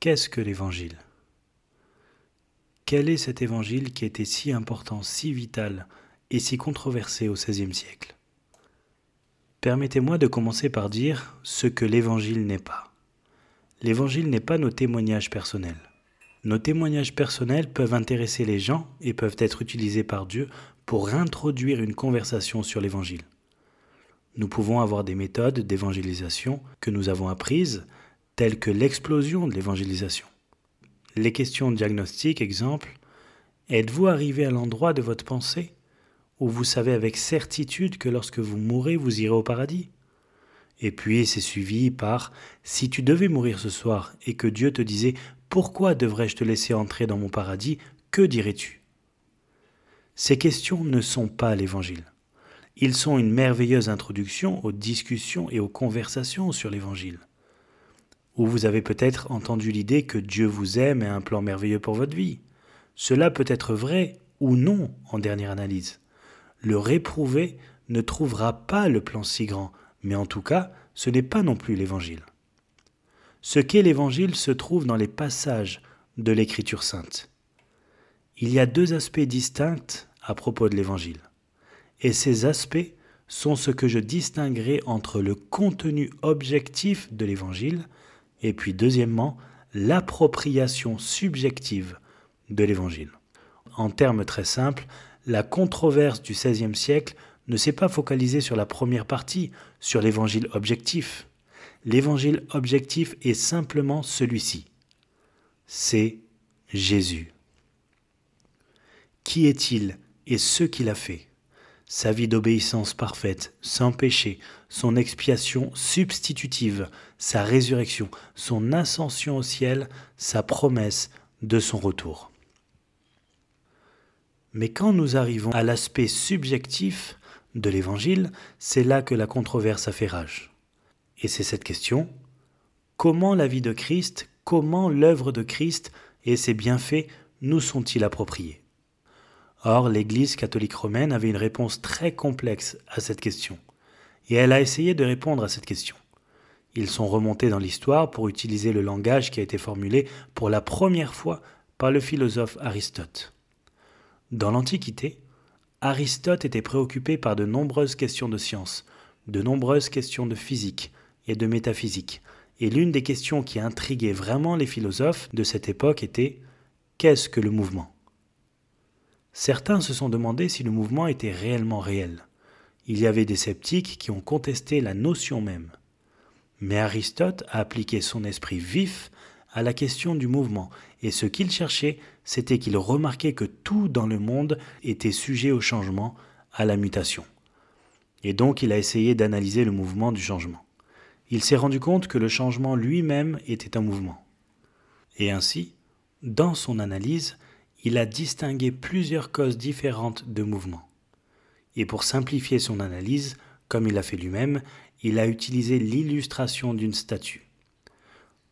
Qu'est-ce que l'Évangile Quel est cet Évangile qui était si important, si vital et si controversé au XVIe siècle Permettez-moi de commencer par dire ce que l'Évangile n'est pas. L'Évangile n'est pas nos témoignages personnels. Nos témoignages personnels peuvent intéresser les gens et peuvent être utilisés par Dieu pour introduire une conversation sur l'Évangile. Nous pouvons avoir des méthodes d'évangélisation que nous avons apprises telles que l'explosion de l'évangélisation. Les questions diagnostiques, exemple, êtes-vous arrivé à l'endroit de votre pensée où vous savez avec certitude que lorsque vous mourrez, vous irez au paradis Et puis c'est suivi par Si tu devais mourir ce soir et que Dieu te disait Pourquoi devrais-je te laisser entrer dans mon paradis Que dirais-tu Ces questions ne sont pas l'Évangile. Ils sont une merveilleuse introduction aux discussions et aux conversations sur l'Évangile ou vous avez peut-être entendu l'idée que Dieu vous aime et a un plan merveilleux pour votre vie. Cela peut être vrai ou non en dernière analyse. Le réprouvé ne trouvera pas le plan si grand, mais en tout cas, ce n'est pas non plus l'Évangile. Ce qu'est l'Évangile se trouve dans les passages de l'Écriture sainte. Il y a deux aspects distincts à propos de l'Évangile. Et ces aspects sont ce que je distinguerai entre le contenu objectif de l'Évangile et puis deuxièmement, l'appropriation subjective de l'Évangile. En termes très simples, la controverse du XVIe siècle ne s'est pas focalisée sur la première partie, sur l'Évangile objectif. L'Évangile objectif est simplement celui-ci. C'est Jésus. Qui est-il et ce qu'il a fait sa vie d'obéissance parfaite, sans péché, son expiation substitutive, sa résurrection, son ascension au ciel, sa promesse de son retour. Mais quand nous arrivons à l'aspect subjectif de l'Évangile, c'est là que la controverse a fait rage. Et c'est cette question, comment la vie de Christ, comment l'œuvre de Christ et ses bienfaits nous sont-ils appropriés Or, l'Église catholique romaine avait une réponse très complexe à cette question, et elle a essayé de répondre à cette question. Ils sont remontés dans l'histoire pour utiliser le langage qui a été formulé pour la première fois par le philosophe Aristote. Dans l'Antiquité, Aristote était préoccupé par de nombreuses questions de science, de nombreuses questions de physique et de métaphysique, et l'une des questions qui intriguait vraiment les philosophes de cette époque était qu'est-ce que le mouvement Certains se sont demandé si le mouvement était réellement réel. Il y avait des sceptiques qui ont contesté la notion même. Mais Aristote a appliqué son esprit vif à la question du mouvement, et ce qu'il cherchait, c'était qu'il remarquait que tout dans le monde était sujet au changement, à la mutation. Et donc il a essayé d'analyser le mouvement du changement. Il s'est rendu compte que le changement lui-même était un mouvement. Et ainsi, dans son analyse, il a distingué plusieurs causes différentes de mouvement. Et pour simplifier son analyse, comme il l'a fait lui-même, il a utilisé l'illustration d'une statue.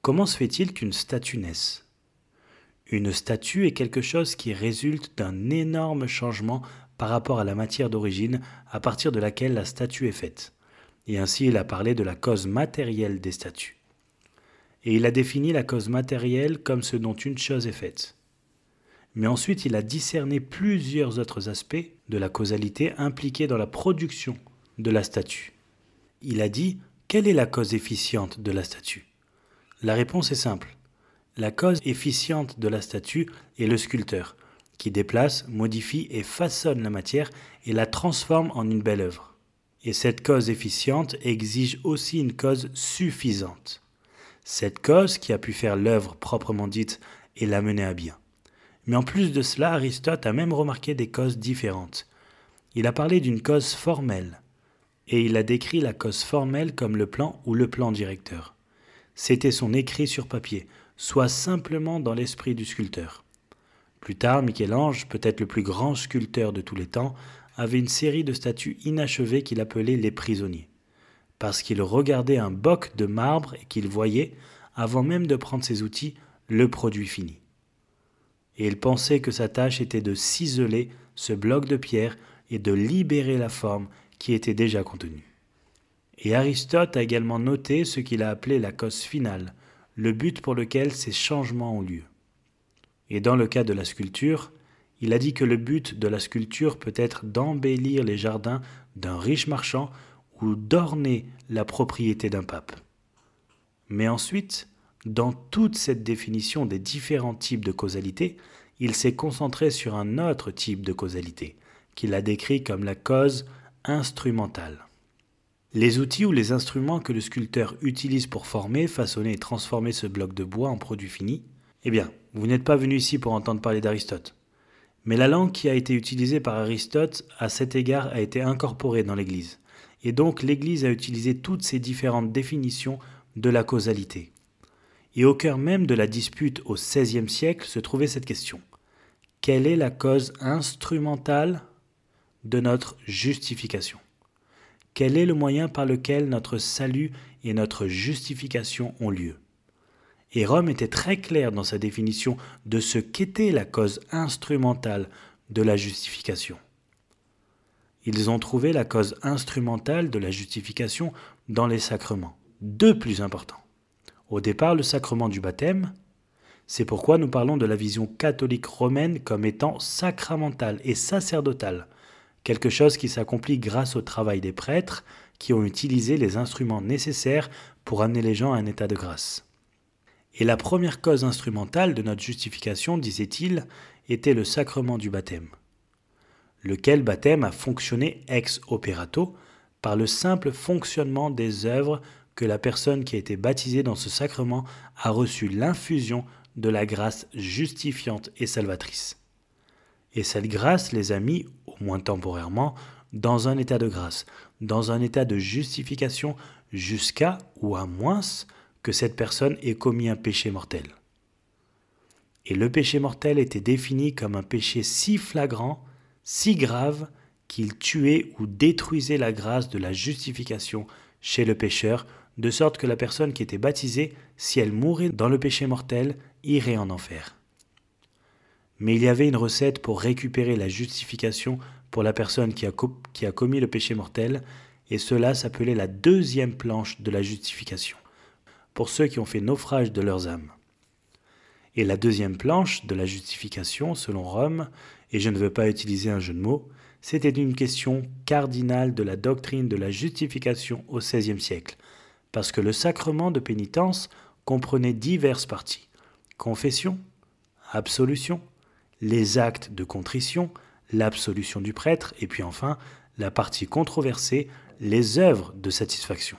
Comment se fait-il qu'une statue naisse Une statue est quelque chose qui résulte d'un énorme changement par rapport à la matière d'origine à partir de laquelle la statue est faite. Et ainsi il a parlé de la cause matérielle des statues. Et il a défini la cause matérielle comme ce dont une chose est faite mais ensuite il a discerné plusieurs autres aspects de la causalité impliquée dans la production de la statue. Il a dit quelle est la cause efficiente de la statue La réponse est simple. La cause efficiente de la statue est le sculpteur, qui déplace, modifie et façonne la matière et la transforme en une belle œuvre. Et cette cause efficiente exige aussi une cause suffisante. Cette cause qui a pu faire l'œuvre proprement dite et l'amener à bien. Mais en plus de cela, Aristote a même remarqué des causes différentes. Il a parlé d'une cause formelle, et il a décrit la cause formelle comme le plan ou le plan directeur. C'était son écrit sur papier, soit simplement dans l'esprit du sculpteur. Plus tard, Michel-Ange, peut-être le plus grand sculpteur de tous les temps, avait une série de statues inachevées qu'il appelait les prisonniers, parce qu'il regardait un boc de marbre et qu'il voyait, avant même de prendre ses outils, le produit fini et il pensait que sa tâche était de ciseler ce bloc de pierre et de libérer la forme qui était déjà contenue. Et Aristote a également noté ce qu'il a appelé la cause finale, le but pour lequel ces changements ont lieu. Et dans le cas de la sculpture, il a dit que le but de la sculpture peut être d'embellir les jardins d'un riche marchand ou d'orner la propriété d'un pape. Mais ensuite, dans toute cette définition des différents types de causalité, il s'est concentré sur un autre type de causalité, qu'il a décrit comme la cause instrumentale. Les outils ou les instruments que le sculpteur utilise pour former, façonner et transformer ce bloc de bois en produit fini, eh bien, vous n'êtes pas venu ici pour entendre parler d'Aristote. Mais la langue qui a été utilisée par Aristote à cet égard a été incorporée dans l'Église. Et donc l'Église a utilisé toutes ces différentes définitions de la causalité. Et au cœur même de la dispute au XVIe siècle se trouvait cette question. Quelle est la cause instrumentale de notre justification Quel est le moyen par lequel notre salut et notre justification ont lieu Et Rome était très clair dans sa définition de ce qu'était la cause instrumentale de la justification. Ils ont trouvé la cause instrumentale de la justification dans les sacrements, deux plus importants au départ le sacrement du baptême. C'est pourquoi nous parlons de la vision catholique romaine comme étant sacramentale et sacerdotale, quelque chose qui s'accomplit grâce au travail des prêtres qui ont utilisé les instruments nécessaires pour amener les gens à un état de grâce. Et la première cause instrumentale de notre justification, disait-il, était le sacrement du baptême, lequel baptême a fonctionné ex operato par le simple fonctionnement des œuvres que la personne qui a été baptisée dans ce sacrement a reçu l'infusion de la grâce justifiante et salvatrice. Et cette grâce les a mis, au moins temporairement, dans un état de grâce, dans un état de justification, jusqu'à ou à moins que cette personne ait commis un péché mortel. Et le péché mortel était défini comme un péché si flagrant, si grave, qu'il tuait ou détruisait la grâce de la justification chez le pécheur de sorte que la personne qui était baptisée, si elle mourait dans le péché mortel, irait en enfer. Mais il y avait une recette pour récupérer la justification pour la personne qui a, qui a commis le péché mortel, et cela s'appelait la deuxième planche de la justification, pour ceux qui ont fait naufrage de leurs âmes. Et la deuxième planche de la justification, selon Rome, et je ne veux pas utiliser un jeu de mots, c'était une question cardinale de la doctrine de la justification au XVIe siècle, parce que le sacrement de pénitence comprenait diverses parties confession, absolution, les actes de contrition, l'absolution du prêtre, et puis enfin la partie controversée, les œuvres de satisfaction.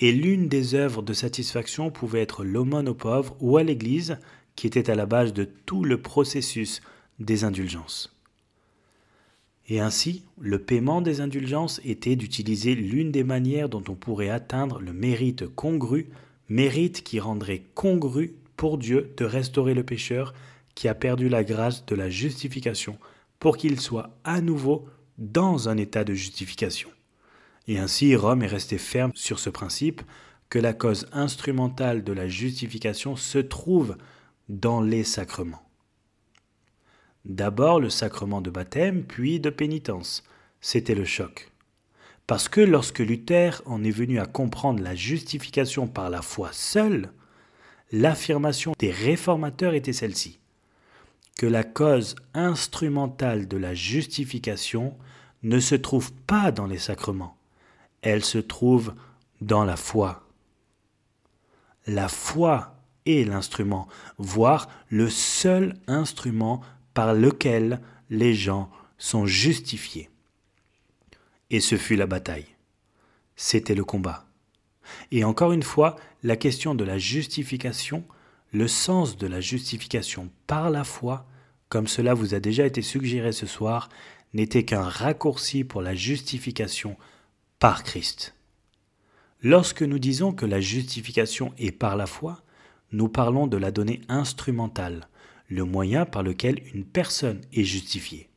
Et l'une des œuvres de satisfaction pouvait être l'aumône aux pauvres ou à l'Église, qui était à la base de tout le processus des indulgences. Et ainsi, le paiement des indulgences était d'utiliser l'une des manières dont on pourrait atteindre le mérite congru, mérite qui rendrait congru pour Dieu de restaurer le pécheur qui a perdu la grâce de la justification pour qu'il soit à nouveau dans un état de justification. Et ainsi, Rome est resté ferme sur ce principe que la cause instrumentale de la justification se trouve dans les sacrements. D'abord le sacrement de baptême, puis de pénitence. C'était le choc. Parce que lorsque Luther en est venu à comprendre la justification par la foi seule, l'affirmation des réformateurs était celle-ci que la cause instrumentale de la justification ne se trouve pas dans les sacrements, elle se trouve dans la foi. La foi est l'instrument, voire le seul instrument par lequel les gens sont justifiés. Et ce fut la bataille. C'était le combat. Et encore une fois, la question de la justification, le sens de la justification par la foi, comme cela vous a déjà été suggéré ce soir, n'était qu'un raccourci pour la justification par Christ. Lorsque nous disons que la justification est par la foi, nous parlons de la donnée instrumentale, le moyen par lequel une personne est justifiée.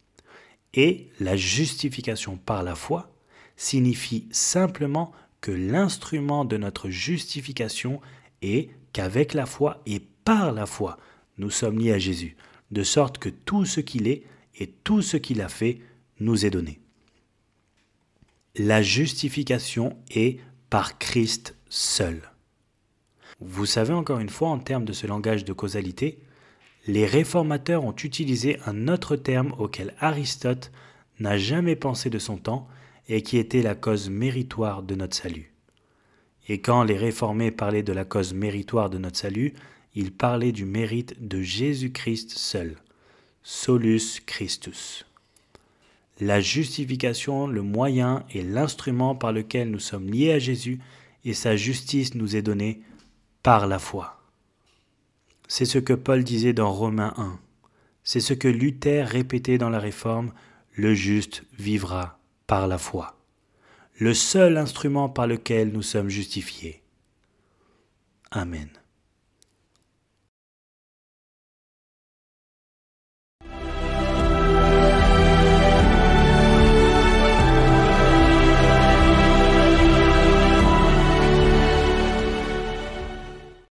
Et la justification par la foi signifie simplement que l'instrument de notre justification est qu'avec la foi et par la foi, nous sommes liés à Jésus, de sorte que tout ce qu'il est et tout ce qu'il a fait nous est donné. La justification est par Christ seul. Vous savez encore une fois, en termes de ce langage de causalité, les réformateurs ont utilisé un autre terme auquel Aristote n'a jamais pensé de son temps et qui était la cause méritoire de notre salut. Et quand les réformés parlaient de la cause méritoire de notre salut, ils parlaient du mérite de Jésus-Christ seul, solus Christus. La justification, le moyen et l'instrument par lequel nous sommes liés à Jésus et sa justice nous est donnée par la foi. C'est ce que Paul disait dans Romains 1. C'est ce que Luther répétait dans la Réforme, le juste vivra par la foi, le seul instrument par lequel nous sommes justifiés. Amen.